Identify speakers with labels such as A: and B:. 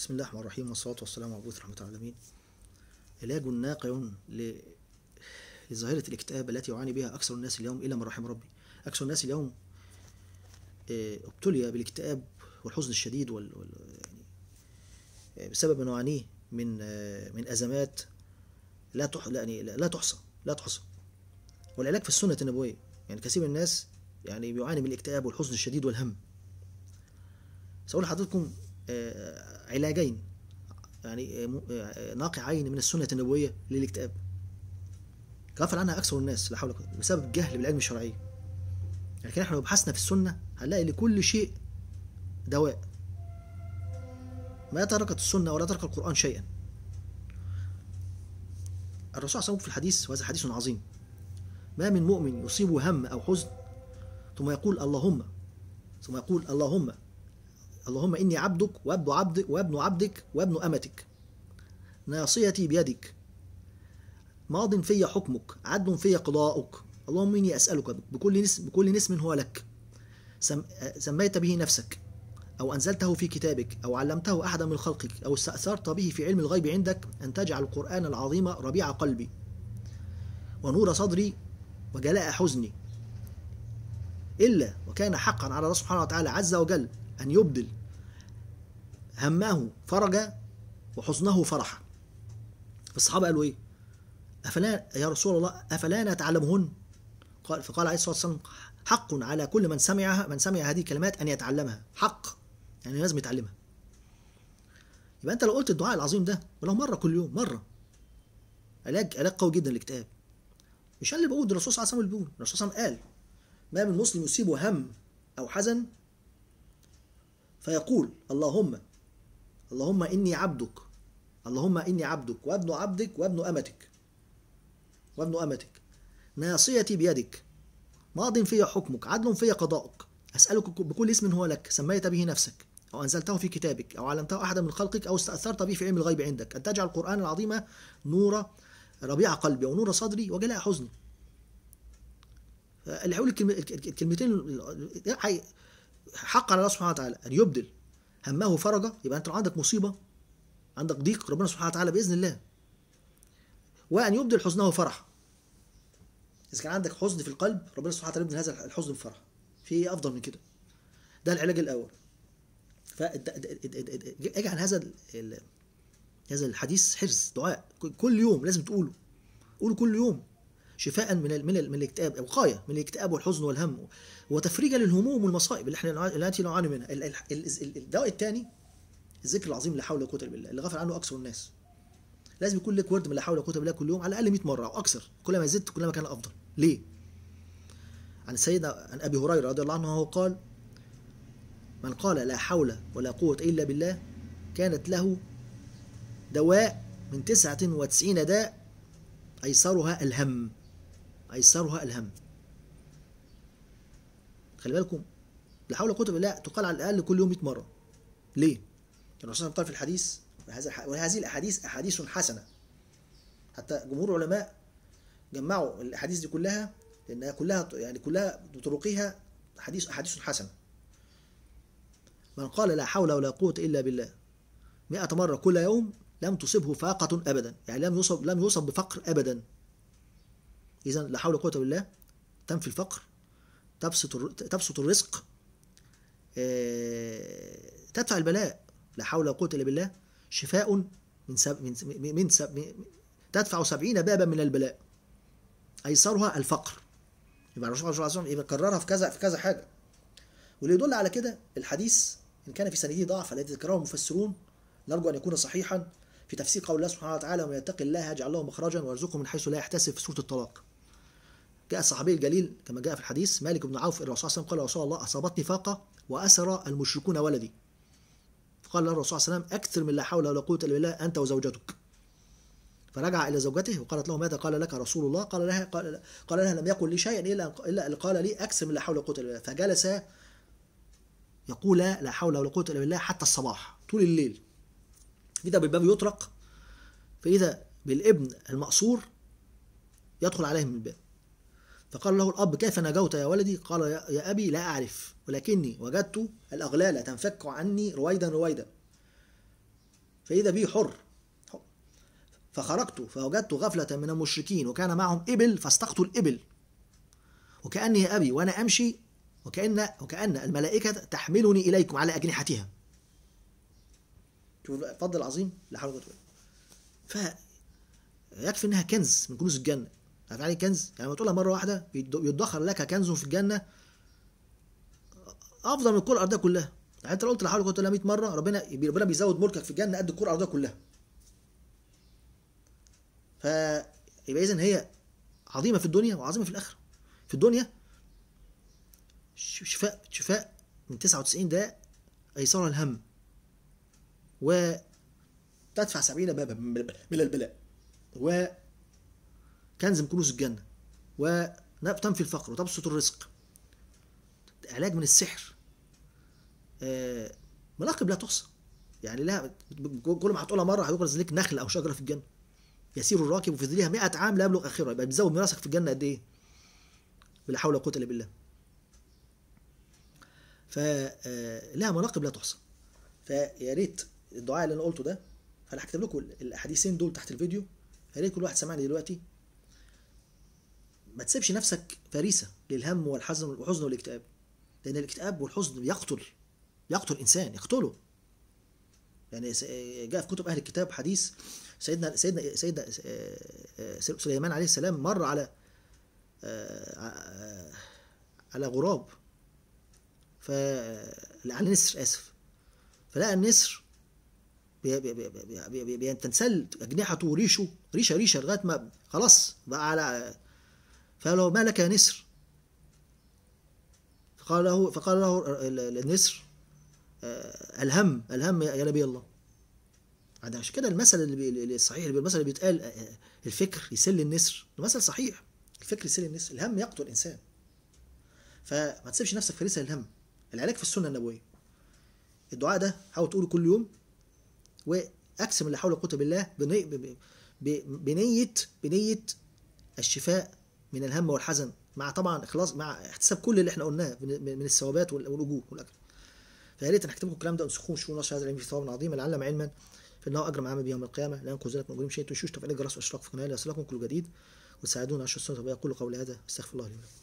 A: بسم الله الرحمن الرحيم والصلاة والسلام على عبوث رحمة العالمين علاج ناقع لظاهرة الاكتئاب التي يعاني بها أكثر الناس اليوم إلا من رحم ربي أكثر الناس اليوم آه، ابتلي بالاكتئاب والحزن الشديد وال... وال... يعني آه، بسبب ما يعانيه من آه، من أزمات لا تح... يعني لا تحصى لا تحصى والعلاج في السنة النبوية يعني كثير من الناس يعني بيعاني من الاكتئاب والحزن الشديد والهم سأقول لحضرتكم علاجين يعني ناقع عين من السنة النبوية للاكتئاب غفل عنها أكثر الناس لا حول ولا بسبب الجهل بالعلم الشرعي لكن يعني احنا لو بحثنا في السنة هنلاقي لكل شيء دواء ما تركت السنة ولا ترك القرآن شيئا الرسول صلى الله عليه وسلم في الحديث وهذا حديث عظيم ما من مؤمن يصيبه هم أو حزن ثم يقول اللهم ثم يقول اللهم اللهم إني عبدك وابن عبد وابن عبدك وابن أمتك ناصيتي بيدك ماض في حكمك عدل في قضاؤك اللهم إني أسألك بكل نسم, بكل نسم هو لك سميت به نفسك أو أنزلته في كتابك أو علمته أحدا من خلقك أو استأثرت به في علم الغيب عندك أن تجعل القرآن العظيم ربيع قلبي ونور صدري وجلاء حزني إلا وكان حقا على الله سبحانه وتعالى عز وجل أن يبدل همه فرجا وحزنه فرحا فالصحابة قالوا إيه أفلا يا رسول الله أفلا نتعلمهن قال فقال عليه الصلاة والسلام حق على كل من سمعها من سمع هذه الكلمات أن يتعلمها حق يعني لازم يتعلمها يبقى أنت لو قلت الدعاء العظيم ده ولو مرة كل يوم مرة علاج علاج قوي جدا للاكتئاب مش انا اللي بقول الرسول صلى الله عليه وسلم بيقول الرسول صلى الله عليه وسلم قال ما من مسلم يصيبه هم او حزن فيقول اللهم اللهم إني عبدك اللهم إني عبدك وابن عبدك وابن أمتك وابن أمتك ناصيتي بيدك ماض في حكمك عدل في قضاؤك أسألك بكل اسم هو لك سميت به نفسك أو أنزلته في كتابك أو علمته أحدا من خلقك أو استأثرت به في علم الغيب عندك أن تجعل القرآن العظيم نور ربيع قلبي ونور صدري وجلاء حزني اللي هيقول الكلمتين حق على الله سبحانه وتعالى ان يبدل همه فرجا يبقى انت لو عندك مصيبه عندك ضيق ربنا سبحانه وتعالى باذن الله وان يبدل حزنه فرحا اذا كان عندك حزن في القلب ربنا سبحانه وتعالى يبدل هذا الحزن بفرح في ايه افضل من كده ده العلاج الاول فاجعل هذا هذا الحديث حرص دعاء كل يوم لازم تقوله قوله كل يوم شفاء من من, من الاكتئاب وقايه من الاكتئاب والحزن والهم وتفريجا للهموم والمصائب اللي احنا التي نعاني منها الدواء الثاني الذكر العظيم لا حول ولا قوه الا بالله اللي غفل عنه اكثر الناس لازم يكون لك ورد من لا حول ولا قوه الا بالله كل يوم على الاقل 100 مره او اكثر كل ما زدت كل ما كان افضل ليه عن سيدنا عن ابي هريره رضي الله عنه قال من قال لا حول ولا قوه الا بالله كانت له دواء من 99 داء ايسرها الهم أيسرها الهم خلي بالكم لا حول ولا قوة إلا بالله تقال على الأقل كل يوم 100 مرة ليه؟ الرسول صلى الله عليه وسلم في الحديث وهذه الأحاديث أحاديث حسنة حتى جمهور العلماء جمعوا الأحاديث دي كلها لأنها كلها يعني كلها بطرقها حديث أحاديث حسنة من قال لا حول ولا قوة إلا بالله 100 مرة كل يوم لم تصبه فاقة أبدا يعني لم يصب لم يصب بفقر أبدا إذا لا حول ولا قوة إلا بالله تنفي الفقر تبسط تبسط الرزق آه، تدفع البلاء لا حول ولا قوة إلا بالله شفاء من سب من سب من, سب من تدفع سبعين بابا من البلاء أيسرها الفقر يبقى الرسول صلى الله عليه وسلم يبقى كررها في كذا في كذا حاجة واللي يدل على كده الحديث إن كان في سنده ضعف الذي ذكره المفسرون نرجو أن يكون صحيحا في تفسير قول الله سبحانه وتعالى ومن يتق الله يجعل له مخرجا ويرزقه من حيث لا يحتسب في سورة الطلاق جاء الصحابي الجليل كما جاء في الحديث مالك بن عوف الرسول صلى الله عليه وسلم قال يا رسول الله اصابتني فاقه واسر المشركون ولدي فقال له الرسول صلى الله عليه وسلم اكثر من لا حول ولا قوه الا بالله انت وزوجتك فرجع الى زوجته وقالت له ماذا قال لك رسول الله قال لها قال, قال لها لم يقل لي شيئا الا الا قال لي اكثر من لا حول ولا قوه الا بالله فجلس يقول لا حول ولا قوه الا بالله حتى الصباح طول الليل فاذا بالباب يطرق فاذا بالابن المأسور يدخل عليه من الباب فقال له الأب كيف نجوت يا ولدي قال يا أبي لا أعرف ولكني وجدت الأغلال تنفك عني رويدا رويدا فإذا بي حر فخرجت فوجدت غفلة من المشركين وكان معهم إبل فاستقت الإبل وكأني يا أبي وأنا أمشي وكأن وكأن الملائكة تحملني إليكم على أجنحتها شوف الفضل العظيم لحركة فيكفي إنها كنز من كنوز الجنة هتعالج يعني كنز يعني لما تقولها مره واحده يدخر لك كنز في الجنه افضل من كل الارضيه كلها يعني انت لو قلت لحالك قلت لها 100 مره ربنا ربنا بيزود ملكك في الجنه قد الكره الارضيه كلها ف يبقى اذا هي عظيمه في الدنيا وعظيمه في الاخره في الدنيا شفاء شفاء من 99 ده ايسرها الهم و تدفع 70 بابا من البلاء و كنز من كنوز الجنة وتنفي الفقر وتبسط الرزق علاج من السحر آه، ملاقب لا تحصى يعني لها كل ما هتقولها مره هيبرز لك نخل او شجره في الجنه يسير الراكب في ظلها 100 عام لا يبلغ اخره يبقى بتزود ميراثك في الجنه قد ايه؟ ولا حول ولا قوه الا بالله. فلها آه، مناقب لا تحصى. فيا ريت الدعاء اللي انا قلته ده انا هكتب لكم الاحاديثين دول تحت الفيديو يا ريت كل واحد سامعني دلوقتي ما تسيبش نفسك فريسه للهم والحزن والحزن والاكتئاب لان الاكتئاب والحزن يقتل يقتل انسان يقتله يعني جاء في كتب اهل الكتاب حديث سيدنا سيدنا سيدنا آه، آه، سليمان عليه السلام مر على آه، على غراب ف على نسر اسف فلقى النسر بتنسل اجنحته وريشه ريشه ريشه لغايه ما خلاص بقى على فقال له ما لك يا نسر فقال له فقال له النسر آه، الهم الهم يا نبي الله عشان كده المثل اللي الصحيح اللي المثل اللي بيتقال آه، آه، الفكر يسل النسر المثل صحيح الفكر يسل النسر الهم يقتل الانسان فما تسيبش نفسك فريسه الهم العلاج في السنه النبويه الدعاء ده حاول تقوله كل يوم واقسم لا حول ولا قوه بالله بنيه بنيه الشفاء من الهم والحزن مع طبعا اخلاص مع احتساب كل اللي احنا قلناه من الثوابات والاجور والاجر فيا ريت نكتب لكم الكلام ده انسخوه شو نشر هذا العلم في ثواب عظيم لعلم علما فانه اجر عام بيوم يوم القيامه لا ينقذ من من شيء تشوش تفعيل الجرس واشراق في قناه ليصلكم كل جديد وتساعدون على الشرطه كل قول هذا استغفر الله لي ولكم